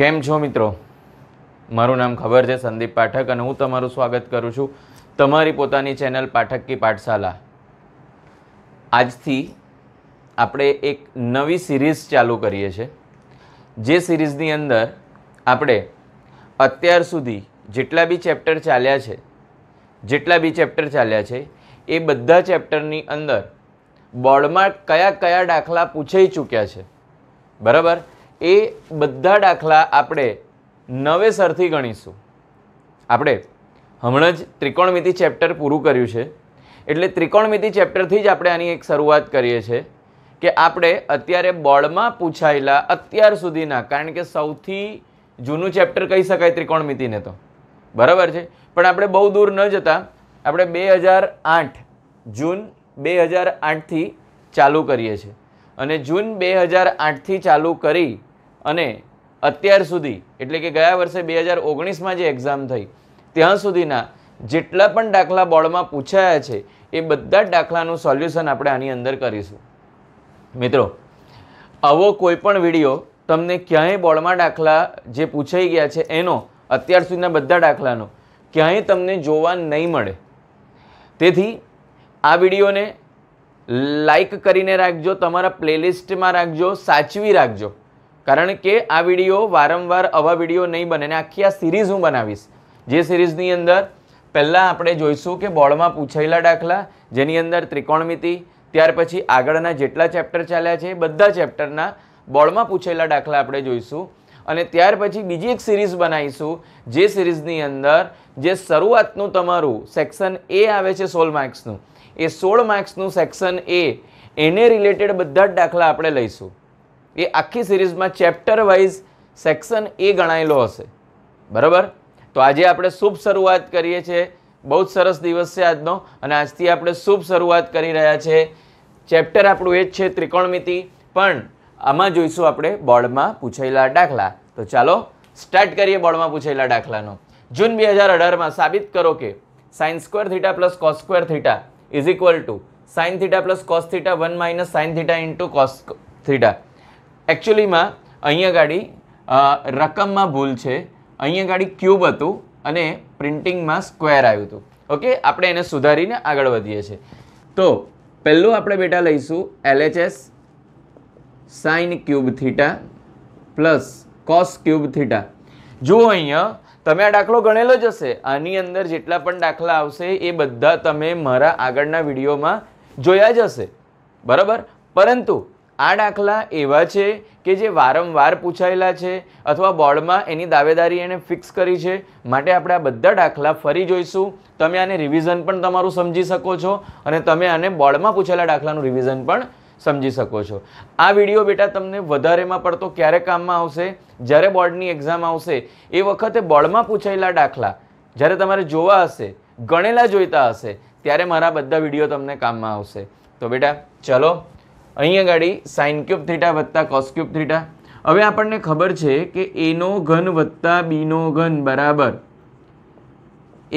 કેમ છો મિત્રો મારું નામ ખબર છે સંદીપ પાઠક અને હું તમારું સ્વાગત કરું છું તમારી પોતાની ચેનલ પાઠક કી પાઠશાલા આજથી આપણે એક નવી સિરીઝ ચાલુ કરીએ છીએ જે સિરીઝની અંદર આપણે અત્યાર સુધી જેટલા બી ચેપ્ટર ચાલ્યા છે જેટલા બી ચેપ્ટર ચાલ્યા છે એ બધા ચેપ્ટરની અંદર બોર્ડમાં કયા કયા દાખલા પૂછાઈ ચૂક્યા છે બરાબર એ બધા દાખલા આપણે નવેસરથી ગણીશું આપણે હમણાં જ ત્રિકોણમિતિ ચેપ્ટર પૂરું કર્યું છે એટલે ત્રિકોણમિતિ ચેપ્ટરથી જ આપણે આની એક શરૂઆત કરીએ છીએ કે આપણે અત્યારે બોર્ડમાં પૂછાયેલા અત્યાર સુધીના કારણ કે સૌથી જૂનું ચેપ્ટર કહી શકાય ત્રિકોણમિતિને તો બરાબર છે પણ આપણે બહુ દૂર ન જતા આપણે બે હજાર આઠ જૂન બે હજાર આઠથી ચાલુ કરીએ છીએ અને જૂન બે હજાર આઠથી ચાલુ કરી અને અત્યાર સુધી એટલે કે ગયા વર્ષે બે હજાર ઓગણીસમાં જે એક્ઝામ થઈ ત્યાં સુધીના જેટલા પણ દાખલા બોર્ડમાં પૂછાયા છે એ બધા જ દાખલાનું સોલ્યુશન આપણે આની અંદર કરીશું મિત્રો આવો કોઈપણ વિડીયો તમને ક્યાંય બોર્ડમાં દાખલા જે પૂછાઈ ગયા છે એનો અત્યાર સુધીના બધા દાખલાનો ક્યાંય તમને જોવા નહીં મળે તેથી આ વિડીયોને લાઈક કરીને રાખજો તમારા પ્લેલિસ્ટમાં રાખજો સાચવી રાખજો કારણ કે આ વિડીયો વારંવાર આવા વિડીયો નહીં બને અને આખી આ સિરીઝ હું બનાવીશ જે સિરીઝની અંદર પહેલાં આપણે જોઈશું કે બોર્ડમાં પૂછાયેલા દાખલા જેની અંદર ત્રિકોણમિતિ ત્યાર પછી આગળના જેટલા ચેપ્ટર ચાલ્યા છે બધા ચેપ્ટરના બોર્ડમાં પૂછેલા દાખલા આપણે જોઈશું અને ત્યાર પછી બીજી એક સિરીઝ બનાવીશું જે સિરીઝની અંદર જે શરૂઆતનું તમારું સેક્શન એ આવે છે સોળ માર્ક્સનું એ સોળ માર્ક્સનું સેક્શન એ એને રિલેટેડ બધા જ દાખલા આપણે લઈશું એ આખી સિરીઝમાં ચેપ્ટર વાઇઝ સેક્શન એ ગણાયેલો હશે બરાબર તો આજે આપણે શુભ શરૂઆત કરીએ છીએ બહુ જ સરસ દિવસ છે આજનો અને આજથી આપણે શુભ શરૂઆત કરી રહ્યા છે ચેપ્ટર આપણું એ જ છે ત્રિકોણમિતિ પણ આમાં જોઈશું આપણે બોર્ડમાં પૂછાયેલા દાખલા તો ચાલો સ્ટાર્ટ કરીએ બોર્ડમાં પૂછાયેલા દાખલાનો જૂન બે હજાર અઢારમાં સાબિત કરો કે sine square theta plus cos square theta is equal to sine theta plus cos theta one minus sine theta into cos theta એકચ્યુઅલીમાં અહીંયા ગાડી રકમમાં ભૂલ છે અહીંયા ગાડી ક્યુબ હતું અને પ્રિન્ટિંગમાં સ્ક્વેર આવ્યું હતું ઓકે આપણે એને સુધારીને આગળ વધીએ છીએ તો પહેલું આપણે બેટા લઈશું LHS sine cube theta plus cos cube theta જુઓ અહીંયા તમે આ દાખલો ગણેલો જ હશે આની અંદર જેટલા પણ દાખલા આવશે એ બધા તમે મારા આગળના વિડીયોમાં જોયા જ હશે બરાબર પરંતુ આ દાખલા એવા છે કે જે વારંવાર પૂછાયેલા છે અથવા બોર્ડમાં એની દાવેદારી એને ફિક્સ કરી છે માટે આપણે આ બધા દાખલા ફરી જોઈશું તમે આને રિવિઝન પણ તમારું સમજી શકો છો અને તમે આને બોર્ડમાં પૂછેલા દાખલાનું રિવિઝન પણ સમજી શકો છો આ વિડીયો બેટા તમને વધારેમાં પડતો ક્યારે કામમાં આવશે જ્યારે બોર્ડની એક્ઝામ આવશે એ વખતે બોર્ડમાં પૂછાયેલા દાખલા જ્યારે તમારે જોવા હશે ગણેલા જોઈતા હશે ત્યારે મારા બધા વિડીયો તમને કામમાં આવશે તો બેટા ચલો અહીં આગળ સાઇન ક્યુબ થીટા વત્તા કોસ ક્યુબ થીટા હવે આપણને ખબર છે કે એનો ઘન વત્તા બીનો ઘન બરાબર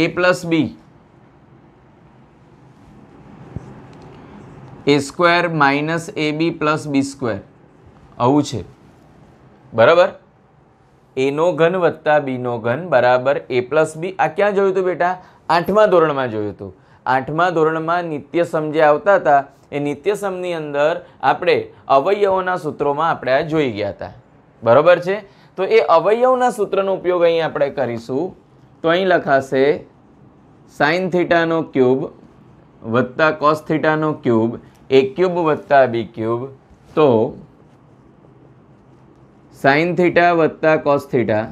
A plus B A square minus A B plus B square આવું છે બરાબર એનો ઘન વત્તા બીનો ઘન બરાબર એ પ્લસ બી આ ક્યાં જોયું હતું બેટા આઠમા ધોરણમાં જોયું હતું આઠમા ધોરણમાં નિત્ય સમજે આવતા હતા એ નિત્યસમની અંદર આપણે અવયવોના સૂત્રોમાં આપણે આ જોઈ ગયા હતા બરોબર છે તો એ અવયવના સૂત્રનો ઉપયોગ અહીં આપણે કરીશું તો અહીં લખાશે સાઇન થીટાનો ક્યુબ વત્તા કોસ થીટાનો ક્યુબ એ ક્યુબ વત્તા બી ક્યુબ તો સાઇન થીટા વત્તા કોસ થીટા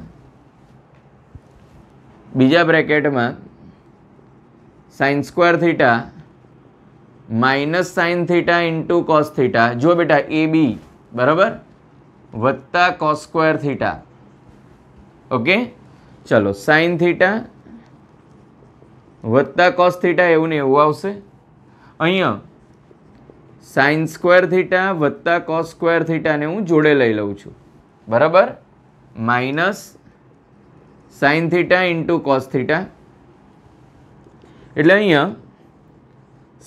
બીજા બ્રેકેટમાં sine square theta minus sine theta into cos theta જો બેટા એ બી બરાબર વત્તા કોસ સ્ક્વેર થીટા ઓકે ચલો સાઇન થીટા વત્તા કોસ થીટા એવું ને એવું આવશે અહીંયા સાઇન સ્ક્વેર થીટા વત્તા કોસ સ્ક્વેર થીટાને હું જોડે લઈ લઉં છું બરાબર minus sine theta into cos theta એટલે અહીંયા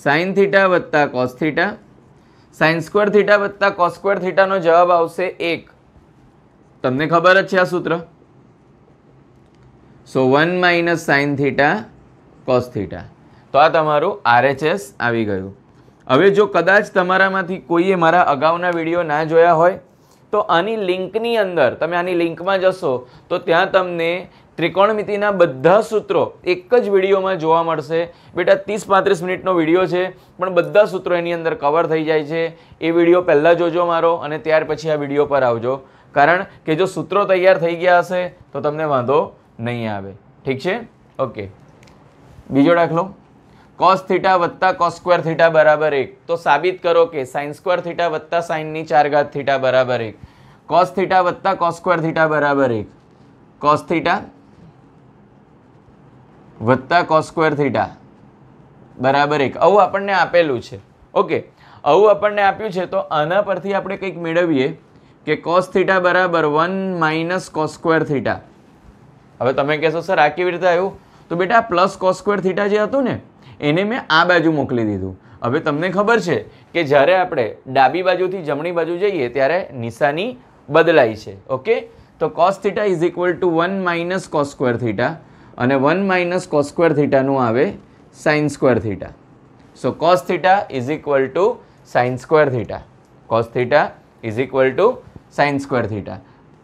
સાઇન થીટા વત્તા cos theta sine square theta વત્તા કોસ સ્ક્વેર થીટાનો જવાબ આવશે એક તમને ખબર જ છે આ સૂત્ર so one minus sine theta cos theta તો આ તમારું આરએચએસ આવી ગયું હવે જો કદાચ તમારામાંથી કોઈએ મારા અગાઉના વિડીયો ના જોયા હોય તો આની લિંકની અંદર તમે આની લિંકમાં જશો તો ત્યાં તમને ત્રિકોણમિતિના બધા સૂત્રો એક જ વિડીયોમાં જોવા મળશે બેટા ત્રીસ પાંત્રીસ મિનિટનો વિડીયો છે પણ બધા સૂત્રો એની અંદર કવર થઈ જાય છે એ વિડીયો પહેલાં જોજો મારો અને ત્યાર પછી આ વિડીયો પર આવજો કારણ કે જો સૂત્રો તૈયાર થઈ ગયા હશે તો તમને વાંધો નહીં આવે ઠીક છે ઓકે બીજો દાખલો કોસ થીટા વત્તા કોસ સ્ક્વેર થીટા બરાબર એક તો સાબિત કરો કે સાઇન સ્ક્વેર થીટા વત્તા સાઇનની ચાર ઘાત થીટા બરાબર એક કોસ થીટા વત્તા કોસ સ્ક્વેર થીટા બરાબર એક કોસ થીટા વત્તા કોસ્ક્વેર સ્ક્વેર થીટા બરાબર એક આવું આપણને આપેલું છે ઓકે આવું આપણને આપ્યું છે તો આના પરથી આપણે કંઈક મેળવીએ કે કોસ થીટા બરાબર વન માઇનસ કોસ થીટા હવે તમે કહેશો સર આ કેવી રીતે આવ્યું તો બેટા પ્લસ કોસ સ્ક્વેર થીટા જે હતું ને એને મેં આ બાજુ મોકલી દીધું હવે તમને ખબર છે કે જ્યારે આપણે ડાબી બાજુથી જમણી બાજુ જઈએ ત્યારે નિશાની બદલાય છે ઓકે તો cos theta is equal to one minus cos square square theta અને વન માઇનસ કોસ સ્ક્વેર થીટાનું આવે sines square theta so cos theta is equal to sine square theta cos theta is equal to sine square theta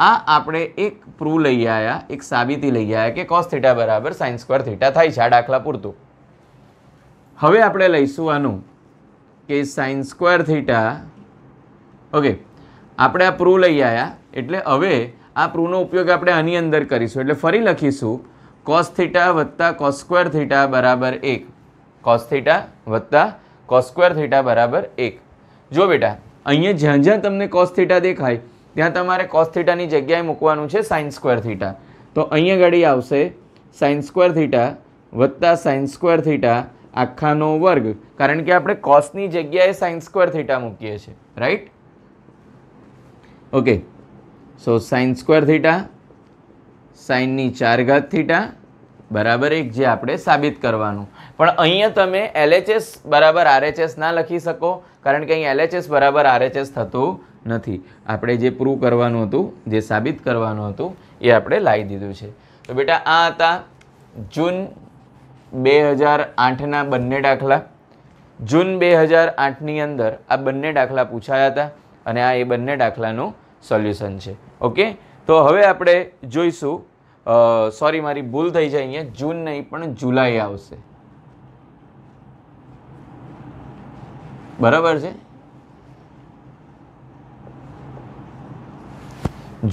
આ આપણે એક prove લઈ આવ્યા એક સાબિતી લઈ આવ્યા કે કોસ થીટા બરાબર સાઇન્સ સ્ક્વેર થીટા થાય છે આ દાખલા પૂરતું હવે આપણે લઈશું આનું કે સાઇન્સ સ્ક્વેર થીટા ઓકે આપણે આ પ્રૂવ લઈ આવ્યા એટલે હવે આ પ્રૂવનો ઉપયોગ આપણે આની અંદર કરીશું એટલે ફરી લખીશું કોસ થીટા વત્તા કોસ્ક્વેર સ્ક્વેર થીટા બરાબર એક કોસ થીટા વત્તા કોસ થીટા બરાબર એક જો બેટા અહીંયા જ્યાં જ્યાં તમને કોસ થીટા દેખાય ત્યાં તમારે કોસ થીટાની જગ્યાએ મૂકવાનું છે સાઇન સ્ક્વેર થીટા તો અહીંયા ગાડી આવશે સાઇન સ્ક્વેર થીટા વત્તા સાઇન સ્ક્વેર થીટા આખાનો વર્ગ કારણ કે આપણે કોસની જગ્યાએ સાઇન સ્ક્વેર થીટા મૂકીએ છીએ right okay so sine square theta સાઇનની ચાર ઘાત થીટા બરાબર એક જે આપણે સાબિત કરવાનું પણ અહીંયા તમે એલએચએસ બરાબર આરએચએસ ના લખી શકો કારણ કે અહીં એલએચએસ બરાબર આરએચએસ થતું નથી આપણે જે પ્રૂવ કરવાનું હતું જે સાબિત કરવાનું હતું એ આપણે લાવી દીધું છે તો બેટા આ હતા જૂન બે હજાર આઠના બંને દાખલા જૂન બે હજાર આઠની અંદર આ બંને દાખલા પૂછાયા હતા અને આ એ બંને દાખલાનું સોલ્યુશન છે ઓકે તો હવે આપણે જોઈશું સોરી મારી ભૂલ થઈ જાય અહીંયા જૂન નહીં પણ જુલાઈ આવશે બરાબર છે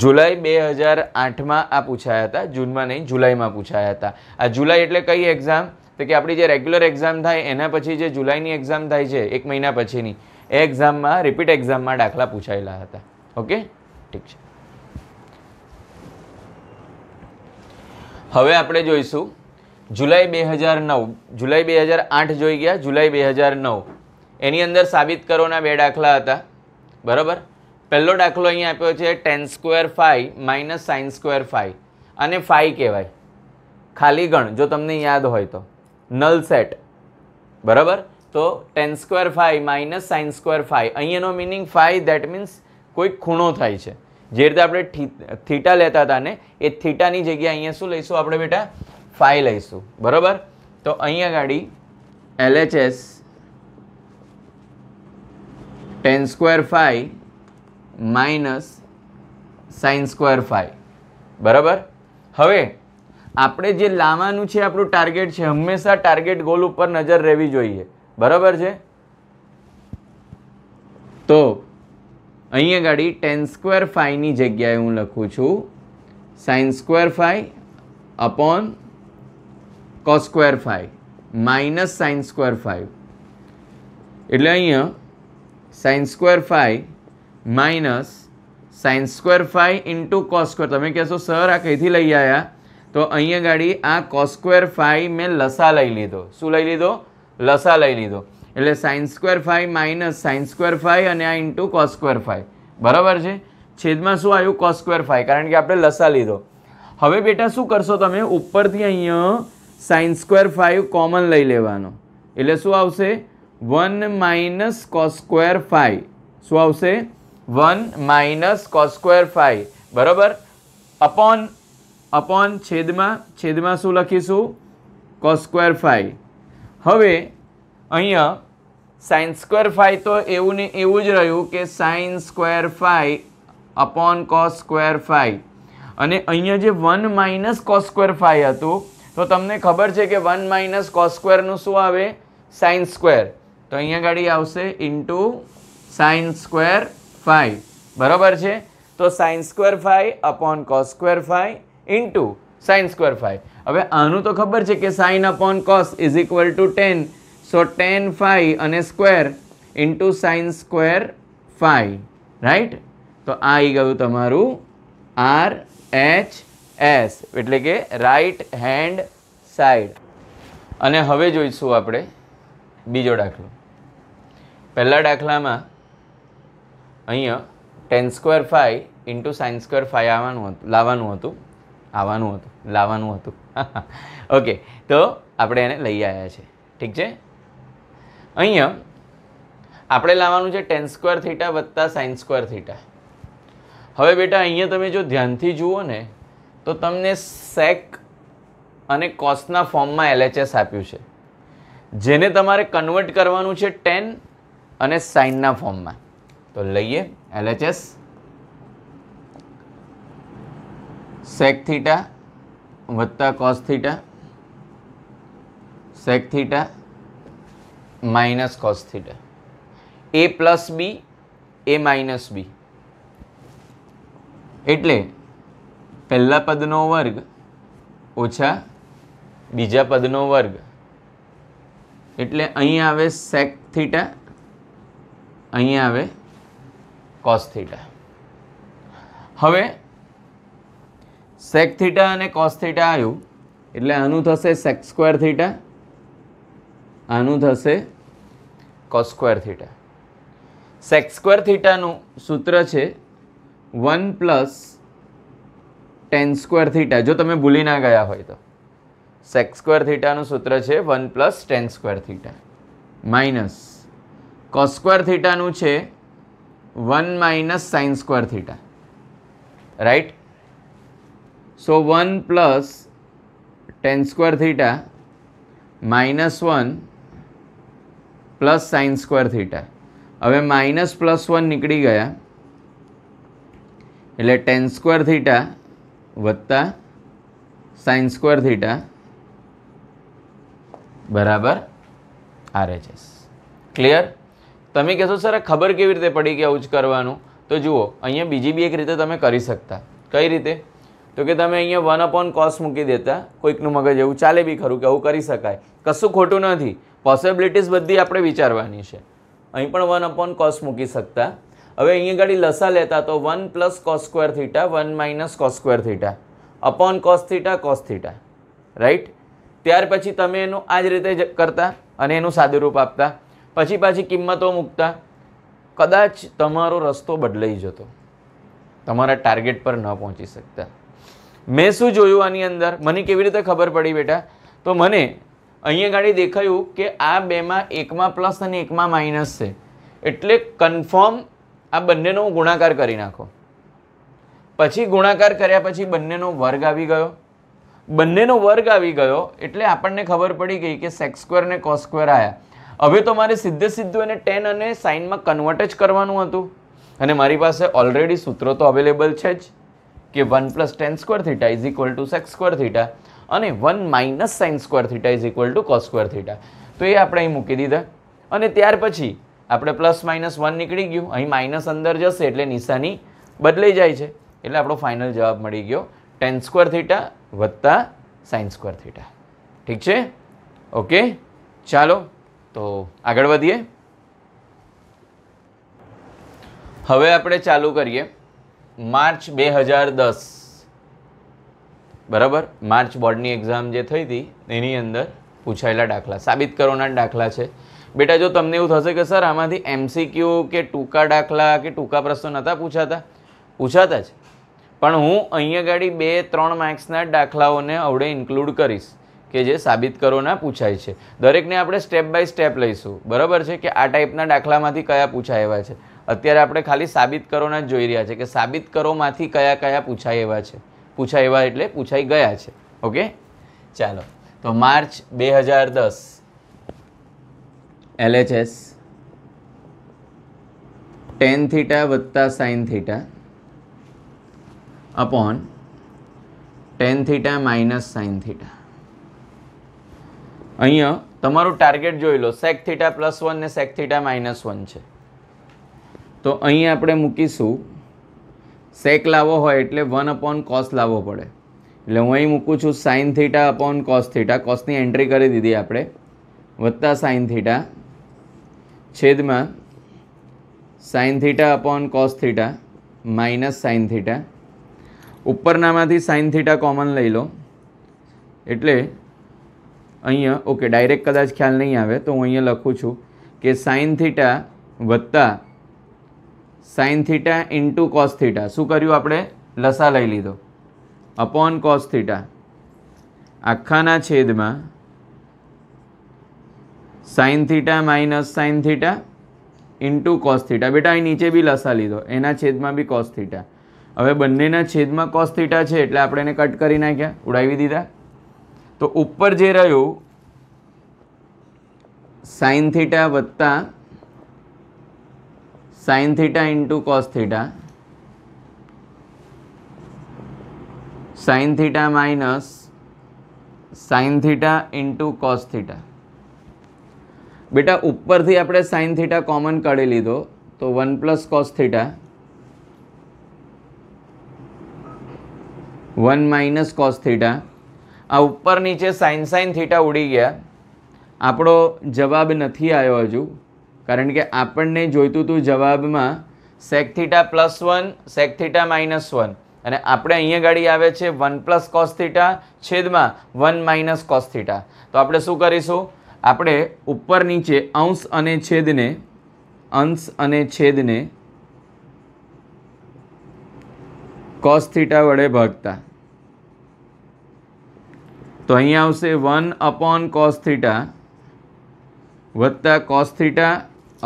જુલાઈ બે હજાર આઠમાં આ પૂછાયા હતા જૂનમાં નહીં જુલાઈમાં પૂછાયા હતા આ જુલાઈ એટલે કઈ એક્ઝામ તો કે આપણી જે રેગ્યુલર એક્ઝામ થાય એના પછી જે જુલાઈની એક્ઝામ થાય છે એક મહિના પછીની એ એક્ઝામમાં રિપીટ એક્ઝામમાં દાખલા પૂછાયેલા હતા ઓકે ઠીક છે હવે આપણે જોઈશું જુલાઈ બે હજાર નવ જુલાઈ બે હજાર આઠ જોઈ ગયા જુલાઈ બે હજાર નવ એની અંદર સાબિત કરોના બે દાખલા હતા બરાબર પહેલો દાખલો અહીંયા આપ્યો છે tan square phi minus sine square phi અને ફાઈ કહેવાય ખાલી ગણ જો તમને યાદ હોય તો નલ સેટ બરાબર તો tan square phi minus sine square phi અહીંયાનો મિનિંગ ફાઈ દેટ મીન્સ કોઈક ખૂણો થાય છે જે રીતે આપણે થીટા લેતા હતા ને એ થીટાની જગ્યાએ અહીંયા શું લઈશું આપણે બેટા ફાઈ લઈશું બરાબર તો અહીંયા ગાડી LHS tan square phi minus sine square phi બરાબર હવે આપણે જે લાવવાનું છે આપણું ટાર્ગેટ છે હંમેશા ટાર્ગેટ ગોલ ઉપર નજર રહેવી જોઈએ બરાબર છે તો અહીં ગાડી ટેન સ્ક્વેર ફાઈની જગ્યાએ હું લખું છું sine square phi upon cos square phi minus sine square phi એટલે અહીંયા sine square phi minus sine square phi into cos square તમે કહેશો સર આ કંઈથી લઈ આવ્યા તો અહીંયા ગાડી આ કો સ્ક્વેર ફાઈ મેં લસા લઈ લીધો શું લઈ લીધો લસા લઈ લીધો એટલે sine square phi minus sine square phi અને આ ઇન્ટુ કોસ સ્ક્વેર ફાઈ બરાબર છે છેદમાં શું આવ્યું કોસ સ્ક્વેર ફાઈ કારણ કે આપણે લસા લીધો હવે બેટા શું કરશો તમે ઉપરથી અહીંયા સાઇન સ્ક્વેર ફાઈવ કોમન લઈ લેવાનો એટલે શું આવશે one minus cos square phi શું આવશે one minus cos square phi બરાબર અપોન અપોન છેદમાં છેદમાં શું લખીશું કોસ સ્ક્વેર ફાઈ હવે અહીંયા સાઇન્સ સ્ક્વેર ફાઈ તો એવું ને એવું જ રહ્યું કે sine square phi upon cos square phi અને અહીંયા જે one minus cos square phi હતું તો તમને ખબર છે કે વન માઇનસ કોસ સ્ક્વેરનું શું આવે સાઇન સ્ક્વેર તો અહીંયા ગાડી આવશે ઇન્ટુ સાઇન સ્ક્વેર ફાઈ બરાબર છે તો sine square phi upon cos square phi into sine square phi હવે આનું તો ખબર છે કે sine upon cos is equal to tan so tan phi અને square into sine square phi right તો આ આવી ગયું તમારું આર એચ એસ એટલે કે રાઈટ હેન્ડ સાઈડ અને હવે જોઈશું આપણે બીજો દાખલો પહેલા દાખલામાં અહીંયા tan square phi into sine square phi આવવાનું હતું લાવવાનું હતું આવવાનું હતું લાવવાનું હતું ઓકે તો આપણે એને લઈ આવ્યા છે ઠીક છે અહીંયા આપણે લાવવાનું છે ટેન સ્ક્વેર થીટા વત્તા સાઇન સ્ક્વેર થીટા હવે બેટા અહીંયા તમે જો ધ્યાનથી જુઓ ને તો તમને સેક અને કોસના ફોર્મમાં એલએચએસ આપ્યું છે જેને તમારે કન્વર્ટ કરવાનું છે ટેન અને સાઇનના ફોર્મમાં તો લઈએ એલએચએસ સેક થીટા વત્તા cos theta sec theta minus cos theta A plus B A minus B એટલે પહેલા પદનો વર્ગ ઓછા બીજા પદનો વર્ગ એટલે અહીં આવે સેક થીટા અહીં આવે કોસ થીટા હવે સેક થીટા અને કોસ થીટા આવ્યું એટલે આનું થશે સેક સ્ક્વેર થીટા આનું થશે cos square theta sec square થીટાનું સૂત્ર છે one plus tan square theta જો તમે ભૂલી ના ગયા હોય તો સેક સ્ક્વેર થીટાનું સૂત્ર છે one plus tan square theta minus cos square થીટાનું છે one minus sine square theta right so one plus tan square theta minus one plus sine square theta હવે માઇનસ પ્લસ વન નીકળી ગયા એટલે ટેન સ્ક્વેર થીટા વત્તા sine square theta બરાબર RHS clear તમે કહેશો સર આ ખબર કેવી રીતે પડી કે આવું જ કરવાનું તો જુઓ અહીંયા બીજી બી એક રીતે તમે કરી શકતા કઈ રીતે તો કે તમે અહીંયા વન અપોન કોસ્ટ મૂકી દેતા કોઈકનું મગજ એવું ચાલે બી ખરું કે આવું કરી શકાય કશું ખોટું નથી પોસિબિલિટીઝ બધી આપણે વિચારવાની છે અહીં પણ વન અપોન કોસ મૂકી શકતા હવે અહીંયા ગાડી લસા લેતા તો one plus cos square theta one minus cos square theta upon cos theta cos theta right ત્યાર પછી તમે એનું આ જ રીતે કરતા અને એનું સાદુરૂપ આપતા પછી પાછી કિંમતો મૂકતા કદાચ તમારો રસ્તો બદલાઈ જતો તમારા ટાર્ગેટ પર ન પહોંચી શકતા મેં શું જોયું આની અંદર મને કેવી રીતે ખબર પડી બેટા તો મને અહીંયા ગાડી દેખાયું કે આ બેમાં એકમાં પ્લસ અને એકમાં માઇનસ છે એટલે કન્ફર્મ આ બંનેનો હું ગુણાકાર કરી નાખો પછી ગુણાકાર કર્યા પછી બંનેનો વર્ગ આવી ગયો બંનેનો વર્ગ આવી ગયો એટલે આપણને ખબર પડી ગઈ કે સેક્સ સ્ક્વેર ને કોસ સ્ક્વેર આવ્યા હવે તો મારે સીધે સીધું એને ટેન અને સાઇનમાં કન્વર્ટ જ કરવાનું હતું અને મારી પાસે ઓલરેડી સૂત્રો તો અવેલેબલ છે જ કે one plus tan square theta is equal to secs square theta અને one minus sine square theta is equal to cos square theta તો એ આપણે અહીં મૂકી દીધા અને ત્યાર પછી આપણે પ્લસ માઇનસ વન નીકળી ગયું અહીં માઇનસ અંદર જશે એટલે નિશાની બદલાઈ જાય છે એટલે આપણો ફાઇનલ જવાબ મળી ગયો ટેન સ્ક્વેર થીટા વત્તા સાઇન સ્ક્વેર થીટા ઠીક છે ઓકે ચાલો તો આગળ વધીએ હવે આપણે ચાલુ કરીએ માર્ચ બે હજાર દસ બરાબર માર્ચ બોર્ડની એક્ઝામ જે થઈ હતી એની અંદર પૂછાયેલા દાખલા સાબિત કરોના દાખલા છે બેટા જો તમને એવું થશે કે સર આમાંથી એમસીક્યુ કે ટૂંકા દાખલા કે ટૂંકા પ્રશ્નો નહોતા પૂછાતા પૂછાતા જ પણ હું અહીંયા ગાડી બે ત્રણ માર્ક્સના દાખલાઓને અવડે ઇન્ક્લુડ કરીશ કે જે સાબિત કરોના પૂછાય છે દરેકને આપણે સ્ટેપ બાય સ્ટેપ લઈશું બરાબર છે કે આ ટાઈપના દાખલામાંથી કયા પૂછાય એવા છે અત્યારે આપણે ખાલી સાબિત કરોના જ જોઈ રહ્યા છે કે સાબિત કરોમાંથી કયા કયા પૂછાય એવા છે પૂછાય એવા એટલે પૂછાઈ ગયા છે ઓકે ચાલો તો માર્ચ બે હજાર દસ એલએચએસ ટેન થીટા વત્તા sine theta upon tan theta minus sine theta અહીંયા તમારું ટાર્ગેટ જોઈ લો સેક થીટા પ્લસ વન ને સેક થીટા માઇનસ વન છે તો અહીં આપણે મૂકીશું સેક લાવવો હોય એટલે વન અપોન કોસ લાવવો પડે એટલે હું અહીં મૂકું છું sine theta upon cos theta કોસની એન્ટ્રી કરી દીધી આપણે વત્તા સાઇન થીટા છેદમાં sine theta upon cos theta minus sine theta ઉપરનામાંથી સાઇન થીટા કોમન લઈ લો એટલે અહીંયા ઓકે ડાયરેક્ટ કદાચ ખ્યાલ નહીં આવે તો હું અહીંયા લખું છું કે સાઇન થીટા વત્તા sine theta into cos theta શું કર્યું આપણે લસા લઈ લીધો અપોન કોસ થીટા આખાના છેદમાં sine theta minus sine theta into cos theta બેટા અહીં નીચે બી લસા લીધો એના છેદમાં બી કોસ થીટા હવે બંનેના છેદમાં કોસ થીટા છે એટલે આપણે એને કટ કરી નાખ્યા ઉડાવી દીધા તો ઉપર જે રહ્યું સાઇન થીટા વત્તા sine theta into cos theta sine theta minus sine theta into cos theta બેટા ઉપરથી આપણે સાઇન થીટા કોમન કાઢી લીધો તો one plus cos theta one minus cos theta આ ઉપર નીચે સાઇન સાઇન થીટા ઉડી ગયા આપણો જવાબ નથી આવ્યો હજુ કારણ કે આપણને જોઈતું હતું જવાબમાં sec plus one sec minus one અને આપણે અહીંયા ગાડી આવે છે વન પ્લસ કોસ છેદમાં વન માઇનસ કોસ તો આપણે શું કરીશું આપણે ઉપર નીચે અંશ અને છેદને અંશ અને છેદને કોસ વડે ભાગતા તો અહીંયા આવશે વન અપોન કોસ થીટા વત્તા કોસ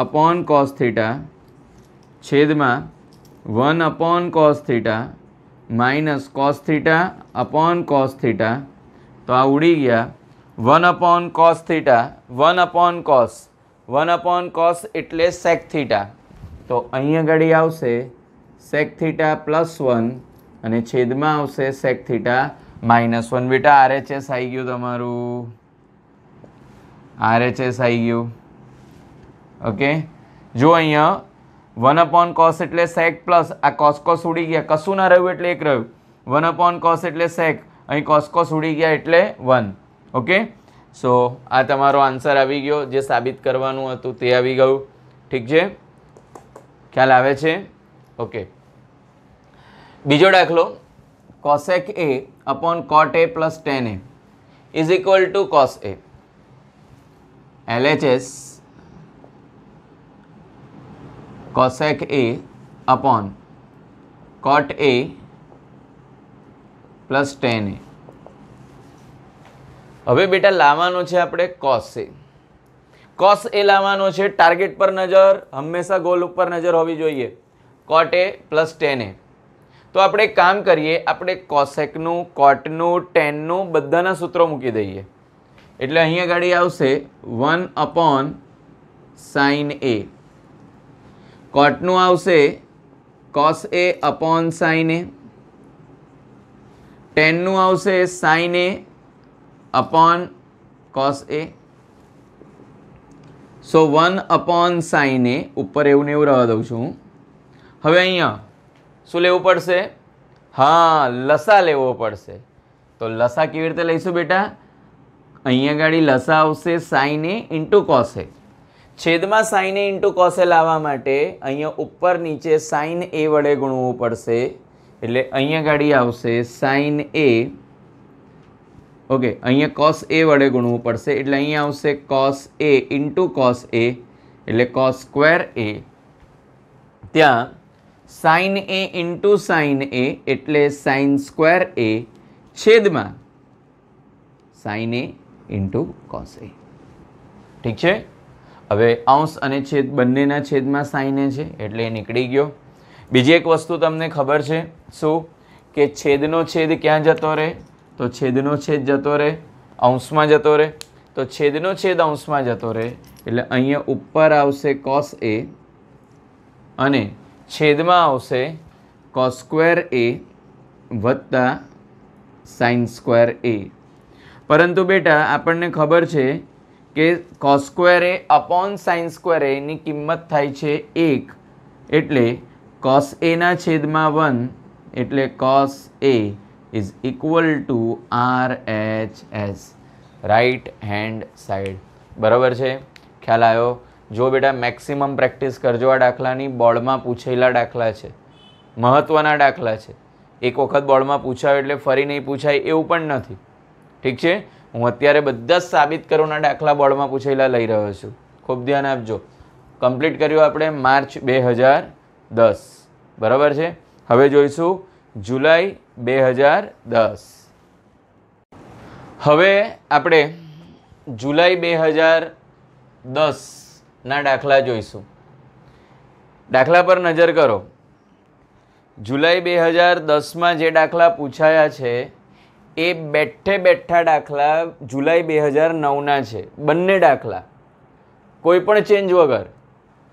અપોન કોસ થીટા છેદમાં one upon cos theta minus cos theta upon cos theta તો આ ઉડી ગયા one upon cos theta one upon cos one upon cos એટલે સેક થીટા તો અહીં આગળ આવશે સેક થીટા પ્લસ વન અને છેદમાં આવશે સેક થીટા માઇનસ વન બેટા આરએચએસ આવી ગયું તમારું આરએચએસ આવી ગયું ઓકે જો અહીંયા વન અપોન કોસ એટલે સેક પ્લસ આ કોસ કોસ ઉડી ગયા કશું ના રહ્યું એટલે એક રહ્યું વન અપોન કોસ એટલે સેક અહીં કોસ ઉડી ગયા એટલે વન ઓકે સો આ તમારો આન્સર આવી ગયો જે સાબિત કરવાનું હતું તે આવી ગયું ઠીક છે ખ્યાલ આવે છે ઓકે બીજો દાખલો cosec A upon cot A plus tan A is equal to cos A LHS cosec A upon cot A plus tan A હવે બેટા લાવવાનો છે આપણે કોસ એ કોસ એ લાવવાનો છે ટાર્ગેટ પર નજર હંમેશા ગોલ ઉપર નજર હોવી જોઈએ કોટ એ પ્લસ ટેન એ તો આપણે કામ કરીએ આપણે કોસેકનું કોટનું ટેનનું બધાના સૂત્રો મૂકી દઈએ એટલે અહીંયા ગાડી આવશે વન અપોન સાઇન એ કોટનું આવશે cos A upon sine A ટેનનું આવશે sine A upon cos A so one upon sine A ઉપર એવું ને એવું રહેવા દઉં છું હવે અહીંયા શું લેવું પડશે હા લસા લેવો પડશે તો લસા કેવી રીતે લઈશું બેટા અહીંયા ગાડી લસા આવશે સાઇન એ ઇન્ટુ એ છેદમાં સાઇન એ ઇન્ટુ કોસે લાવવા માટે અહીંયા ઉપર નીચે સાઈન એ વડે ગુણવું પડશે એટલે અહીંયા ગાડી આવશે સાઈન એ ઓકે અહીંયા કોસ એ વડે ગુણવું પડશે એટલે અહીંયા આવશે cos A into cos A એટલે કોસ સ્ક્વેર એ ત્યાં sine A into sine A એટલે સાઈન સ્ક્વેર એ છેદમાં sine A into cos A ઠીક છે હવે અંશ અને છેદ બંનેના છેદમાં સાઈને છે એટલે એ નીકળી ગયો બીજી એક વસ્તુ તમને ખબર છે શું કે છેદનો છેદ ક્યાં જતો રહે તો છેદનો છેદ જતો રહે અંશમાં જતો રહે તો છેદનો છેદ અંશમાં જતો રહે એટલે અહીંયા ઉપર આવશે કોસ એ અને છેદમાં આવશે કોસ સ્ક્વેર એ વત્તા સાઇન સ્ક્વેર એ પરંતુ બેટા આપણને ખબર છે કે cos square A upon sine square એની કિંમત થાય છે એક એટલે કોસ એના છેદમાં વન એટલે cos A is equal to R H S right hand side બરાબર છે ખ્યાલ આવ્યો જો બેટા મેક્સિમમ પ્રેક્ટિસ કરજો આ દાખલાની બોર્ડમાં પૂછેલા દાખલા છે મહત્ત્વના દાખલા છે એક વખત બોર્ડમાં પૂછાય એટલે ફરી નહીં પૂછાય એવું પણ નથી ઠીક છે હું અત્યારે બધા જ સાબિત કરોના દાખલા બોર્ડમાં પૂછેલા લઈ રહ્યો છું ખૂબ ધ્યાન આપજો કમ્પ્લીટ કર્યું આપણે માર્ચ બે હજાર દસ બરાબર છે હવે જોઈશું જુલાઈ બે હજાર દસ હવે આપણે જુલાઈ બે હજાર દસના દાખલા જોઈશું દાખલા પર નજર કરો જુલાઈ બે હજાર દસમાં જે દાખલા પૂછાયા છે એ બેઠે બેઠા દાખલા જુલાઈ બે હજાર નવના છે બંને દાખલા કોઈ પણ ચેન્જ વગર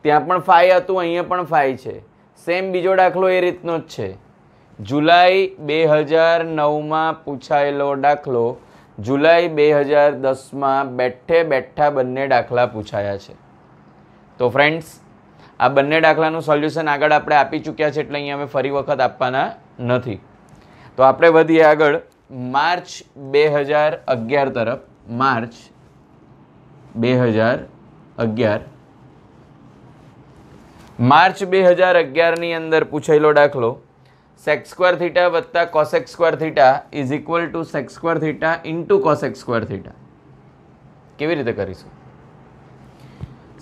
ત્યાં પણ ફાઈ હતું અહીંયા પણ ફાઈ છે સેમ બીજો દાખલો એ રીતનો જ છે જુલાઈ બે હજાર નવમાં પૂછાયેલો દાખલો જુલાઈ બે હજાર દસમાં બેઠે બેઠા બંને દાખલા પૂછાયા છે તો ફ્રેન્ડ્સ આ બંને દાખલાનું સોલ્યુશન આગળ આપણે આપી ચૂક્યા છે એટલે અહીંયા અમે ફરી વખત આપવાના નથી તો આપણે વધીએ આગળ માર્ચ બે હજાર અગિયાર તરફ માર્ચ બે હજાર અગિયાર માર્ચ બે હજાર અગિયારની અંદર પૂછેલો દાખલો સેક્સ સ્ક્વેર થીટા વત્તા cosec square theta is equal to secs square theta into cosec square theta કેવી રીતે કરીશું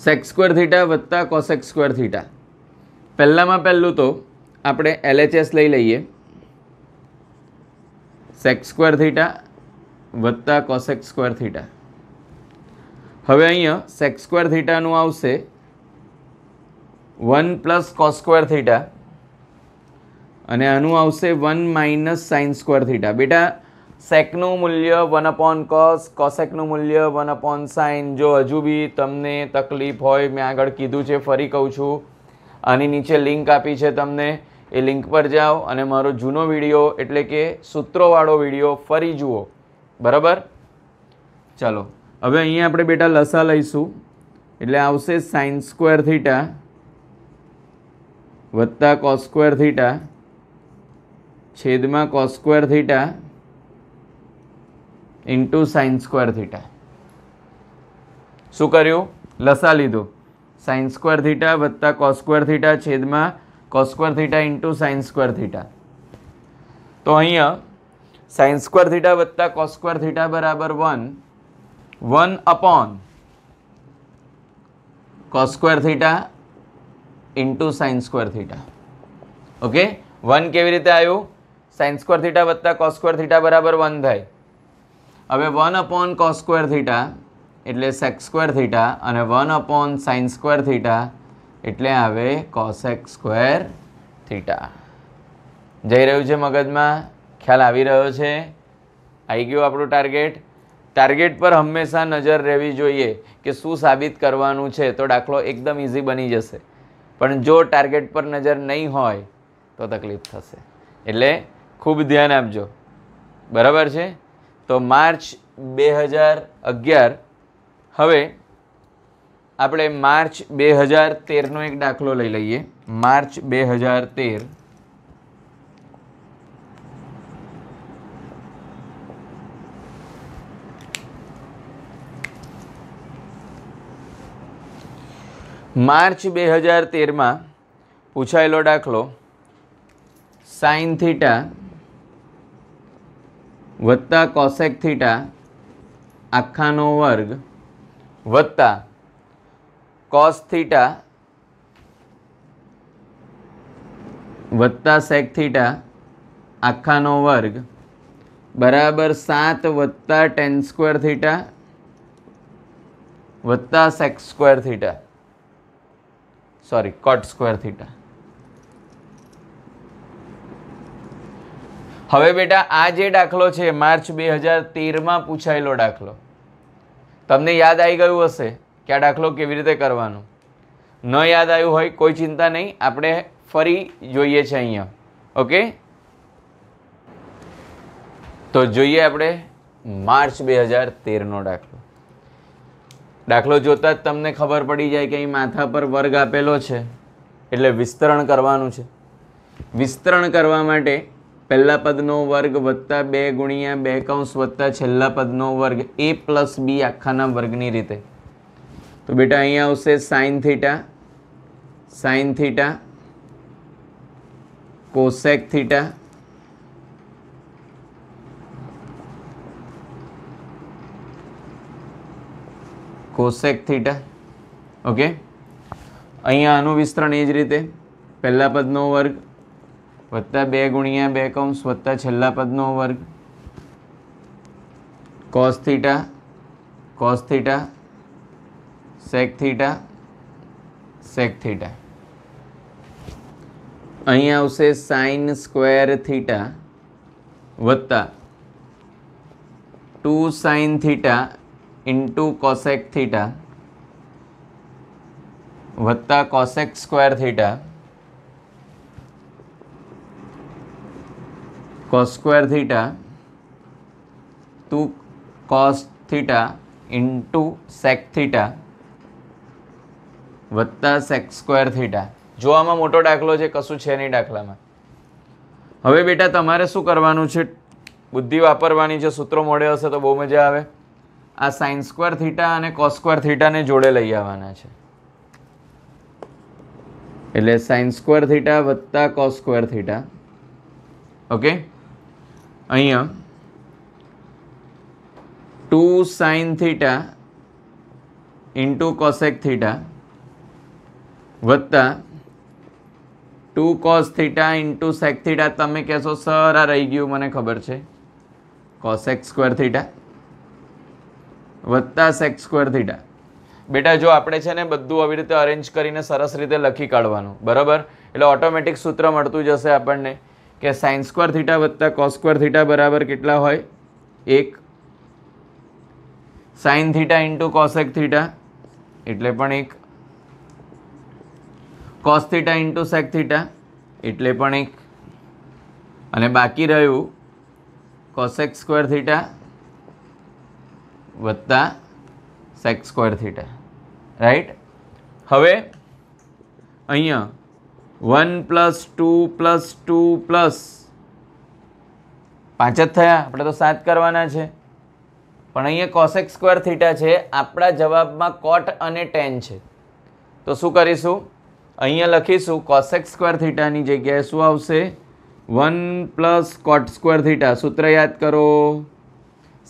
સેક્સ સ્ક્વેર થીટા વત્તા કોસેક સ્ક્વેર થીટા પહેલાંમાં પહેલું તો આપણે એલએચએસ લઈ લઈએ સેક્સ સ્ક્વેર થીટા વત્તા કોસેક સ્ક્વેર થીટા હવે અહીંયા સેક સ્ક્વેર થીટાનું આવશે one plus cos square theta અને આનું આવશે one minus sine square theta બેટા સેકનું મૂલ્ય વન અપોન કોસ કોસેકનું મૂલ્ય વન અપોન સાઇન જો હજુ બી તમને તકલીફ હોય મેં આગળ કીધું છે ફરી કહું છું આની નીચે લિંક આપી છે તમને એ લિંક પર જાઓ અને મારો જૂનો વિડીયો એટલે કે સૂત્રોવાળો વિડીયો ફરી જુઓ બરાબર ચાલો હવે અહીંયા આપણે બેટા લસા લઈશું એટલે આવશે સાઇન સ્ક્વેર થીટા વત્તા કોસ સ્ક્વેર થીટા છેદમાં cos square theta into sines square theta શું કર્યું લસા લીધું સાઇન્સ સ્ક્વેર થીટા વત્તા કોસ સ્ક્વેર થીટા છેદમાં cos theta into sines square theta તો અહીંયા સાઇન સ્ક્વેર થીટા વત્તા કોસ સ્ક્વેર થીટા બરાબર one one upon cos square square theta into sine square theta okay one કેવી રીતે આવ્યું સાઇન સ્ક્વેર થીટા વત્તા કોસ થીટા બરાબર વન થાય હવે one upon cos square square theta એટલે સેક્સ સ્ક્વેર થીટા અને one upon sine square theta એટલે આવે કોસેક સ્ક્વેર થીટા જઈ રહ્યું છે મગજમાં ખ્યાલ આવી રહ્યો છે આવી ગયો આપણું ટાર્ગેટ ટાર્ગેટ પર હંમેશા નજર રહેવી જોઈએ કે શું સાબિત કરવાનું છે તો દાખલો એકદમ ઇઝી બની જશે પણ જો ટાર્ગેટ પર નજર નહીં હોય તો તકલીફ થશે એટલે ખૂબ ધ્યાન આપજો બરાબર છે તો માર્ચ બે હજાર અગિયાર હવે આપણે માર્ચ બે હજાર તેરનો એક દાખલો લઈ લઈએ માર્ચ બે હજાર તેર માર્ચ બે હજાર તેરમાં પૂછાયેલો દાખલો સાઇન થીટા વત્તા કોસેક થીટા આખાનો વર્ગ વત્તા કોસ થીટા વત્તા સેક થીટા આખાનો વર્ગ બરાબર સાત વત્તા ટેન સ્ક્વેર થીટા વત્તા sec square theta sorry cot square theta હવે બેટા આ જે દાખલો છે માર્ચ બે હજાર તેરમાં પૂછાયેલો દાખલો તમને યાદ આવી ગયું હશે કે આ દાખલો કેવી રીતે કરવાનો ન યાદ આવ્યું હોય કોઈ ચિંતા નહીં આપણે ફરી જોઈએ છે અહીંયા ઓકે તો જોઈએ આપણે માર્ચ બે હજાર તેરનો દાખલો દાખલો જોતાં જ તમને ખબર પડી જાય કે અહીં માથા પર વર્ગ આપેલો છે એટલે વિસ્તરણ કરવાનું છે વિસ્તરણ કરવા માટે પહેલા પદનો વર્ગ વત્તા બે ગુણ્યા બે કૌંસ વત્તા છેલ્લા પદનો વર્ગ એ પ્લસ બી આખાના વર્ગની રીતે તો બેટા અહીંયા આવશે sine theta sine theta cosec theta cosec theta okay અહીંયા આનું વિસ્તરણ એ જ રીતે પહેલાં પદનો વર્ગ વત્તા બે ગુણ્યા બે કૌંસ વત્તા છેલ્લા પદનો વર્ગ cos theta cos theta sec theta sec theta અહીં આવશે સાઇન સ્ક્વેર થીટા વત્તા two sine theta into cosec theta વત્તા cosec square theta cos square theta two cos theta into sec theta વત્તા સેક્સ સ્ક્વેર થીટા જો આમાં મોટો દાખલો છે કશું છે નહીં દાખલામાં હવે બેટા તમારે શું કરવાનું છે બુદ્ધિ વાપરવાની છે સૂત્રો મોડે હશે તો બહુ મજા આવે આ સાઇન સ્ક્વેર થીટા અને કોસ સ્ક્વેર થીટાને જોડે લઈ આવવાના છે એટલે સાઇન સ્ક્વેર થીટા વત્તા કો સ્ક્વેર થીટા ઓકે અહીંયા two sine theta into cosec theta વત્તા two cos theta into sec theta તમે કહેશો સર આ રહી ગયું મને ખબર છે કોસેક સ્ક્વેર થીટા વત્તા સેક સ્ક્વેર થીટા બેટા જો આપણે છે ને બધું આવી રીતે અરેન્જ કરીને સરસ રીતે લખી કાઢવાનું બરાબર એટલે ઓટોમેટિક સૂત્ર મળતું જશે આપણને કે સાઇન સ્ક્વેર થીટા વત્તા કોસ સ્ક્વેર થીટા બરાબર કેટલા હોય એક sine theta into cosec theta એટલે પણ એક cos theta into sec theta એટલે પણ એક અને બાકી રહ્યું કોસેક સ્ક્વેર થીટા વત્તા સેક સ્ક્વેર થીટા રાઈટ હવે અહીંયા one plus two plus two plus પાંચ જ થયા આપણે તો સાત કરવાના છે પણ અહીંયા કોસેક સ્ક્વેર થીટા છે આપણા જવાબમાં કોટ અને ટેન છે તો શું કરીશું અહીંયા લખીશું કોસેક સ્ક્વેર થીટાની જગ્યાએ શું આવશે one plus cot square theta સૂત્ર યાદ કરો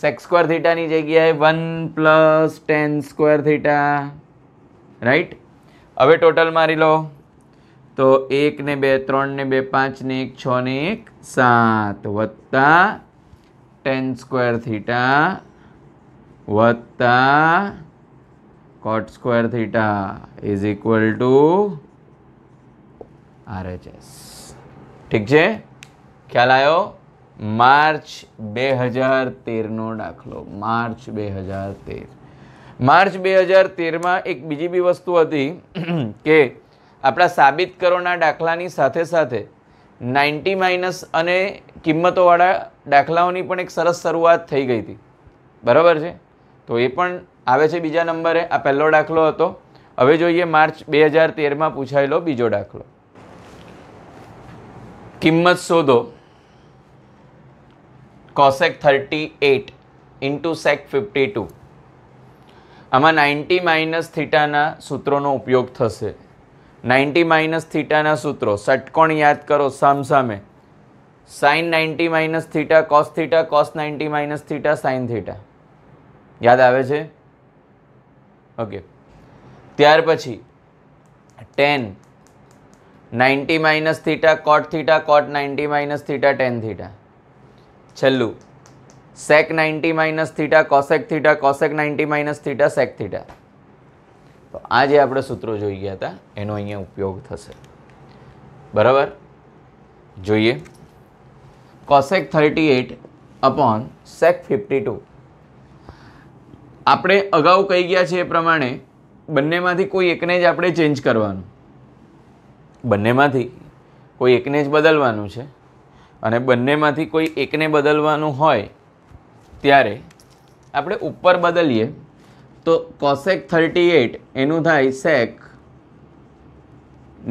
સેક સ્ક્વેર થીટાની જગ્યાએ one plus tan square theta right હવે ટોટલ મારી લો તો એક ને બે ત્રણ ને બે પાંચ ને એક છ ને એક સાત વત્તા ટેન સ્ક્વેર થીટા વત્તા cot square theta is equal to RHS ઠીક છે ખ્યાલ આવ્યો માર્ચ બે હજાર તેરનો દાખલો માર્ચ બે હજાર તેર માર્ચ બે હજાર તેરમાં એક બીજી બી વસ્તુ હતી કે આપણા સાબિત કરોના દાખલાની સાથે સાથે નાઇન્ટી માઇનસ અને કિંમતોવાળા દાખલાઓની પણ એક સરસ શરૂઆત થઈ ગઈ હતી બરાબર છે તો એ પણ આવે છે બીજા નંબરે આ પહેલો દાખલો હતો હવે જોઈએ માર્ચ બે હજાર તેરમાં પૂછાયેલો બીજો દાખલો કિંમત શોધો cosec thirty eight into sec fifty two આમાં નાઇન્ટી માઇનસ થીટાના સૂત્રોનો ઉપયોગ થશે નાઇન્ટી માઇનસ થીટાના સૂત્રો ષટકોણ યાદ કરો સામસામે sine ninety minus theta cos theta cos ninety minus theta sine theta યાદ આવે છે ઓકે ત્યાર પછી tan ninety minus theta cot theta cot ninety minus theta tan theta છેલ્લું sec ninety minus theta cosec theta cosec ninety minus theta sec theta તો આ જે આપણે સૂત્રો જોઈ ગયા હતા એનો અહીંયા ઉપયોગ થશે બરાબર જોઈએ cosec thirty eight upon sec fifty two આપણે અગાઉ કહી ગયા છે એ પ્રમાણે બંનેમાંથી કોઈ એકને જ આપણે ચેન્જ કરવાનું બંનેમાંથી કોઈ એકને જ બદલવાનું છે અને બંનેમાંથી કોઈ એકને બદલવાનું હોય ત્યારે આપણે ઉપર બદલીએ તો કોસેક થર્ટી એટ એનું થાય sec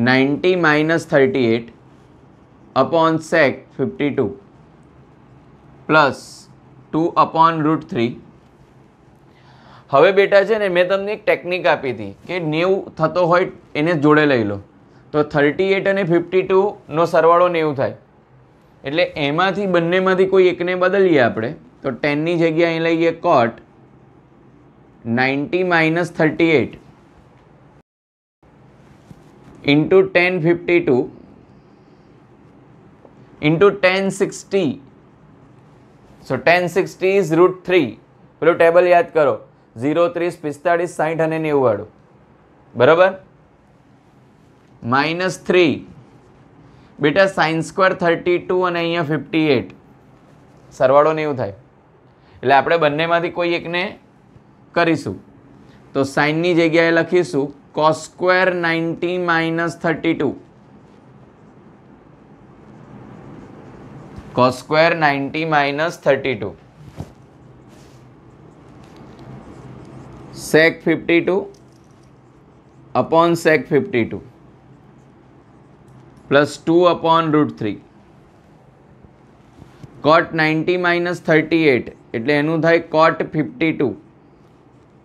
ninety minus thirty eight upon sec fifty two plus two upon root three હવે બેટા છે ને મેં તમને એક ટેકનિક આપી હતી કે નેવું થતો હોય એને જોડે લઈ લો તો થર્ટી એટ અને ફિફ્ટી ટુનો સરવાળો નેવું થાય એટલે એમાંથી બંનેમાંથી કોઈ એકને બદલીએ આપણે તો ટેનની જગ્યાએ અહીં લઈએ cot ninety minus thirty eight into tan fifty two into tan sixty so tan sixty is root three પેલું ટેબલ યાદ કરો ઝીરો ત્રીસ પિસ્તાળીસ સાઠ અને નેવું વાળું બરાબર માઇનસ થ્રી બેટા સાઇન સ્ક્વેર થર્ટી ટુ અને અહીંયા ફિફ્ટી એટ સરવાળો ને એવું થાય એટલે આપણે બંનેમાંથી કોઈ એકને કરીશું તો સાઇનની જગ્યાએ લખીશું cos square ninety minus thirty two cos square ninety minus thirty two sec fifty two upon sec fifty two plus two upon root three cot ninety minus thirty eight એટલે એનું થાય cot fifty two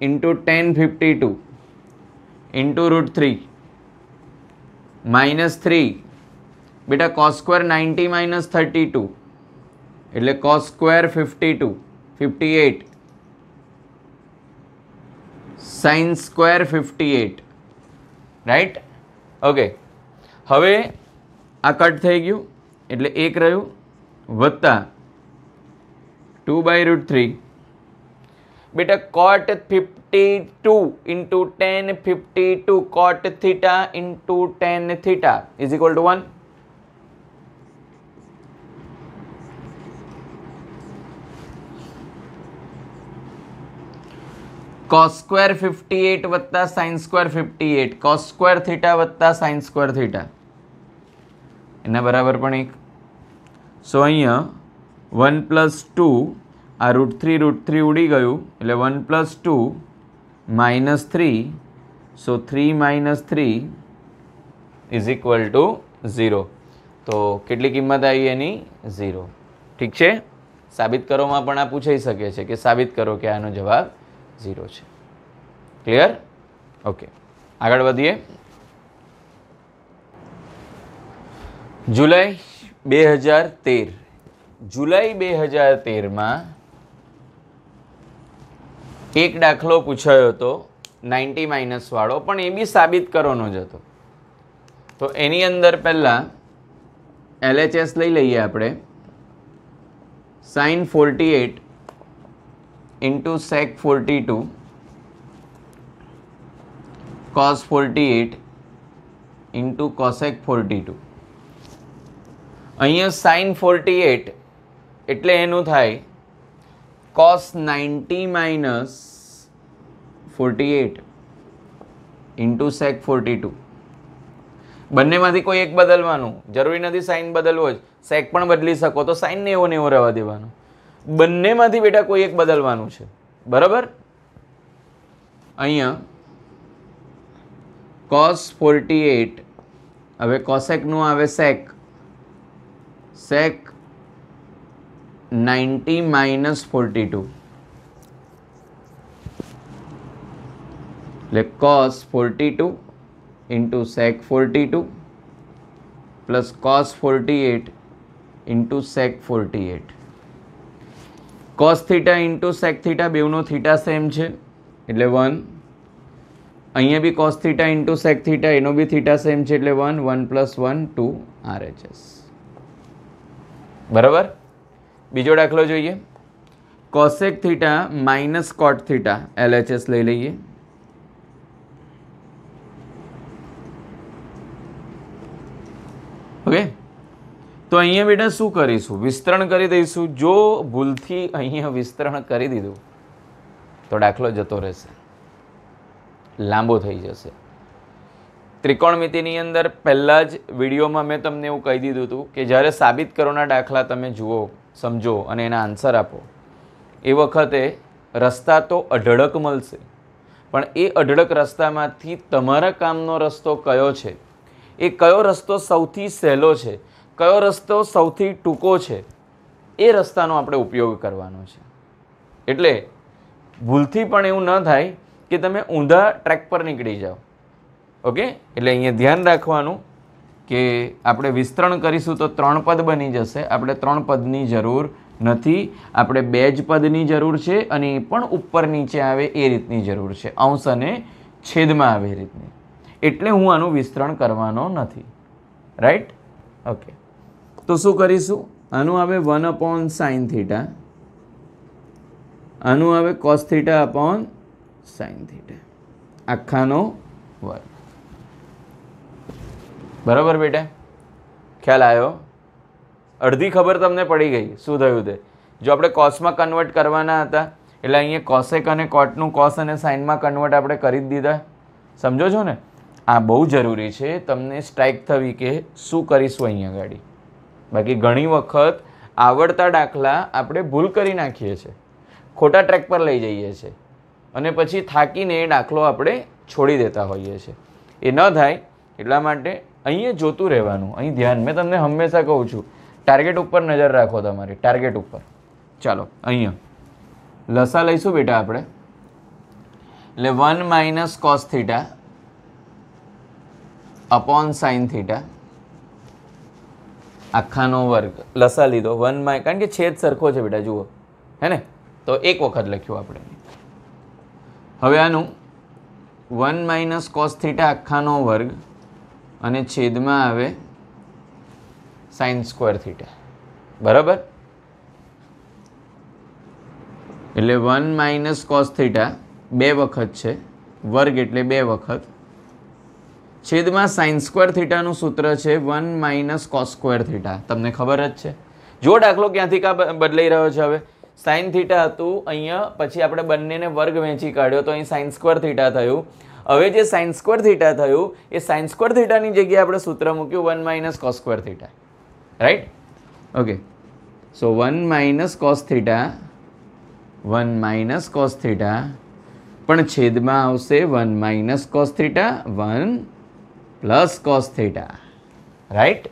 into tan fifty two into root three minus three બેટા cos square ninety minus thirty two એટલે cos square fifty two fifty eight sine square fifty eight right okay હવે आ कट थी गयु eight एक रु वत्ता टू बाय रूट थ्री बेटा cot fifty two into tan fifty two cot theta into tan theta is equal to one cos square fifty eight वत्ता sine square fifty eight cos square theta वत्ता sine square theta એના બરાબર પણ એક so અહીંયા one plus two આ root three root three ઉડી ગયું એટલે one plus two minus three so three minus three is equal two zero તો કેટલી કિંમત આવી એની ઝીરો ઠીક છે સાબિત કરોમાં પણ આ પૂછાઈ શકે છે કે સાબિત કરો કે આનો જવાબ ઝીરો છે ક્લિયર ઓકે આગળ વધીએ જુલાઈ બે હજાર તેર જુલાઈ બે હજાર તેરમાં એક દાખલો પૂછાયો હતો નાઇન્ટી માઇનસવાળો પણ એ બી સાબિત કરવાનો જ હતો તો એની અંદર પહેલાં એલએચએસ લઈ લઈએ આપણે sine forty eight into sec forty two cos forty eight into cosec forty two અહીંયા સાઇન ફોર્ટી એટ એટલે એનું થાય cos ninety minus forty eight into sec forty two બંનેમાંથી કોઈ એક બદલવાનું જરૂરી નથી સાઇન બદલવો જ સેક પણ બદલી શકો તો સાઇનને એવો ને એવો રહેવા દેવાનું બંનેમાંથી બેટા કોઈ એક બદલવાનું છે બરાબર અહીંયા કોસ ફોર્ટી એટ હવે કોસેકનું આવે sec sec ninety minus forty two એટલે cos forty two into sec forty two plus cos forty eight into sec forty eight cos theta into sec theta બેવનો થીટા સેમ છે એટલે one અહીંયા બી cos theta into sec theta એનો બી theta same છે એટલે one one plus one two RHS બરાબર બીજો દાખલો જોઈએ cosec theta minus cot theta LHS લઈ લઈએ ઓકે તો અહીંયા બેટા શું કરીશું વિસ્તરણ કરી દઈશું જો ભૂલથી અહીંયા વિસ્તરણ કરી દીધું તો દાખલો જતો રહેશે લાંબો થઈ જશે ત્રિકોણમિતિની અંદર પહેલાં જ વિડીયોમાં મેં તમને એવું કહી દીધું હતું કે જ્યારે સાબિત કરોના દાખલા તમે જુઓ સમજો અને એના આન્સર આપો એ વખતે રસ્તા તો અઢળક મળશે પણ એ અઢળક રસ્તામાંથી તમારા કામનો રસ્તો કયો છે એ કયો રસ્તો સૌથી સહેલો છે કયો રસ્તો સૌથી ટૂંકો છે એ રસ્તાનો આપણે ઉપયોગ કરવાનો છે એટલે ભૂલથી પણ એવું ન થાય કે તમે ઊંધા ટ્રેક પર નીકળી જાઓ ઓકે એટલે અહીંયા ધ્યાન રાખવાનું કે આપણે વિસ્તરણ કરીશું તો ત્રણ પદ બની જશે આપણે ત્રણ પદની જરૂર નથી આપણે બે જ પદની જરૂર છે અને એ પણ ઉપર નીચે આવે એ રીતની જરૂર છે અંશ અને છેદમાં આવે એ રીતની એટલે હું આનું વિસ્તરણ કરવાનો નથી રાઈટ ઓકે તો શું કરીશું આનું આવે વન અપોન સાઇન થીટા આનું આવે cos theta upon sine theta આખાનો વર્ગ બરાબર બેટા ખ્યાલ આવ્યો અડધી ખબર તમને પડી ગઈ શું થયું તે જો આપણે કોસમાં કન્વર્ટ કરવાના હતા એટલે અહીંયા કોસેક અને કોટનું કોસ અને સાઇનમાં કન્વર્ટ આપણે કરી જ દીધા સમજો છો ને આ બહુ જરૂરી છે તમને સ્ટ્રાઇક થવી કે શું કરીશું અહીંયા ગાડી બાકી ઘણી વખત આવડતા દાખલા આપણે ભૂલ કરી નાખીએ છીએ ખોટા ટ્રેક પર લઈ જઈએ છીએ અને પછી થાકીને એ દાખલો આપણે છોડી દેતા હોઈએ છીએ એ ન થાય એટલા માટે અહીંયા જોતું રહેવાનું અહીં ધ્યાન મેં તમને હંમેશા કહું છું ટાર્ગેટ ઉપર નજર રાખો તમારી ટાર્ગેટ ઉપર ચાલો અહીંયા લસા લઈશું બેટા આપણે એટલે one minus cos theta upon sine theta આખાનો વર્ગ લસા લીધો વન માય કારણ કે છેદ સરખો છે બેટા જુઓ હે ને તો એક વખત લખ્યું આપણે હવે આનું વન માઇનસ કોસ થીટા આખાનો વર્ગ અને છેદમાં આવે સાઇન સ્ક્વેર થીટા બરાબર એટલે વન માઇનસ કોસ થીટા બે વખત છે વર્ગ એટલે બે વખત છેદમાં સાઇન સ્ક્વેર થીટાનું સૂત્ર છે one minus cos square theta તમને ખબર જ છે જો દાખલો ક્યાંથી કા બદલાઈ રહ્યો છે હવે સાઇન થીટા હતું અહીંયા પછી આપણે બંનેને વર્ગ વહેંચી કાઢ્યો તો અહીં સાઇન સ્ક્વેર થીટા થયું હવે જે સાઇન્સ સ્ક્વેર થીટા થયું એ સાઇન્સ સ્ક્વેર થીટાની જગ્યાએ આપણે સૂત્ર મૂક્યું one minus cos square theta right okay so one minus cos theta one minus cos theta પણ છેદમાં આવશે one minus cos theta one plus cos theta right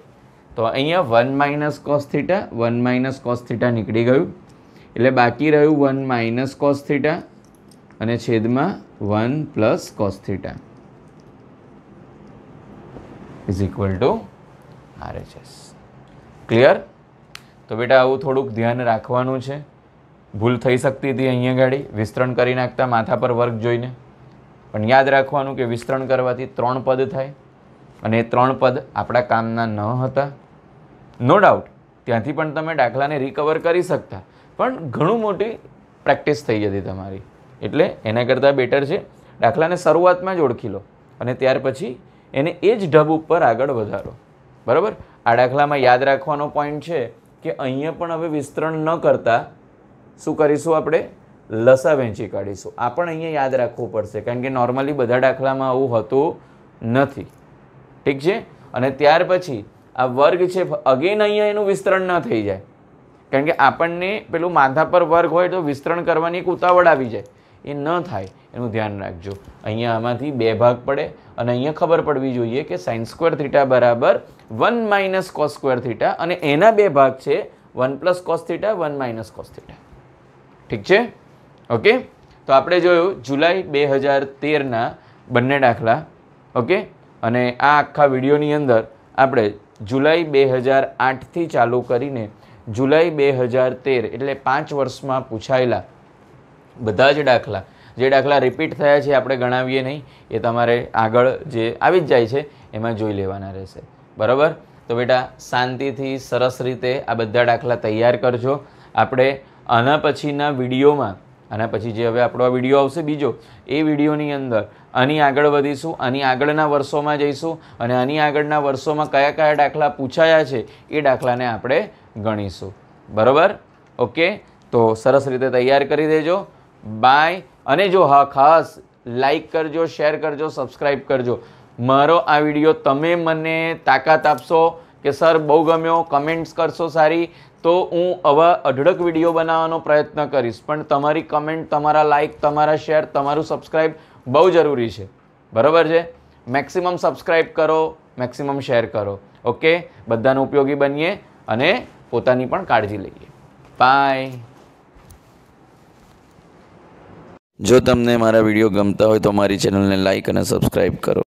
તો અહીંયા one minus cos theta one minus cos theta નીકળી ગયું એટલે બાકી રહ્યું વન માઇનસ કોસ થીટા અને છેદમાં one plus cos theta is equal to S clear તો બેટા આવું થોડુંક ધ્યાન રાખવાનું છે ભૂલ થઈ શકતી હતી અહીંયા ગાડી વિસ્તરણ કરી નાખતા માથા પર વર્ક જોઈને પણ યાદ રાખવાનું કે વિસ્તરણ કરવાથી ત્રણ પદ થાય અને એ ત્રણ પદ આપણા કામના ન હતા નો ડાઉટ ત્યાંથી પણ તમે દાખલાને રિકવર કરી શકતા પણ ઘણું મોટી પ્રેક્ટિસ થઈ જતી તમારી એટલે એના કરતાં બેટર છે દાખલાને શરૂઆતમાં જ ઓળખી લો અને ત્યાર પછી એને એ જ ઢબ ઉપર આગળ વધારો બરાબર આ દાખલામાં યાદ રાખવાનો પોઈન્ટ છે કે અહીંયા પણ હવે વિસ્તરણ ન કરતાં શું કરીશું આપણે લસા વહેંચી કાઢીશું આ પણ અહીંયા યાદ રાખવું પડશે કારણ કે નોર્મલી બધા દાખલામાં આવું હોતું નથી ઠીક છે અને ત્યાર પછી આ વર્ગ છે અગેન અહીંયા એનું વિસ્તરણ ન થઈ જાય કારણ કે આપણને પેલું માથા પર વર્ગ હોય તો વિસ્તરણ કરવાની એક ઉતાવળ આવી જાય એ ન થાય એનું ધ્યાન રાખજો અહીંયા આમાંથી બે ભાગ પડે અને અહીંયા ખબર પડવી જોઈએ કે સાઇન્સ સ્ક્વેર થીટા બરાબર one minus cos square theta અને એના બે ભાગ છે one plus cos theta one minus cos theta ઠીક છે ઓકે તો આપણે જોયું જુલાઈ બે હજાર તેરના બંને દાખલા ઓકે અને આ આખા વિડીયોની અંદર આપણે જુલાઈ બે હજાર આઠથી ચાલુ કરીને જુલાઈ બે હજાર તેર એટલે પાંચ વર્ષમાં પૂછાયેલા બધા જ દાખલા જે દાખલા રિપીટ થયા છે આપણે ગણાવીએ નહીં એ તમારે આગળ જે આવી જ જાય છે એમાં જોઈ લેવાના રહેશે બરાબર તો બેટા શાંતિથી સરસ રીતે આ બધા દાખલા તૈયાર કરજો આપણે આના પછીના વિડીયોમાં આના પછી જે હવે આપણો આ વિડીયો આવશે બીજો એ વિડીયોની અંદર આની આગળ વધીશું આની આગળના વર્ષોમાં જઈશું અને આની આગળના વર્ષોમાં કયા કયા દાખલા પૂછાયા છે એ દાખલાને આપણે ગણીશું બરાબર ઓકે તો સરસ રીતે તૈયાર કરી દેજો બાય અને જો હા ખાસ લાઈક કરજો શેર કરજો સબસ્ક્રાઈબ કરજો મારો આ વિડીયો તમે મને તાકાત આપશો કે સર બહુ ગમ્યો કમેન્ટ્સ કરશો સારી તો હું આવા અઢળક વિડીયો બનાવવાનો પ્રયત્ન કરીશ પણ તમારી કમેન્ટ તમારા લાઈક તમારા શેર તમારું સબસ્ક્રાઈબ બહુ જરૂરી છે બરાબર છે મેક્સિમમ સબસ્ક્રાઈબ કરો મેક્સિમમ શેર કરો ઓકે બધાને ઉપયોગી બનીએ અને પોતાની પણ કાળજી લઈએ બાય જો તમને મારા વિડીયો ગમતા હોય તો મારી ચેનલને લાઇક અને સબસ્ક્રાઈબ કરો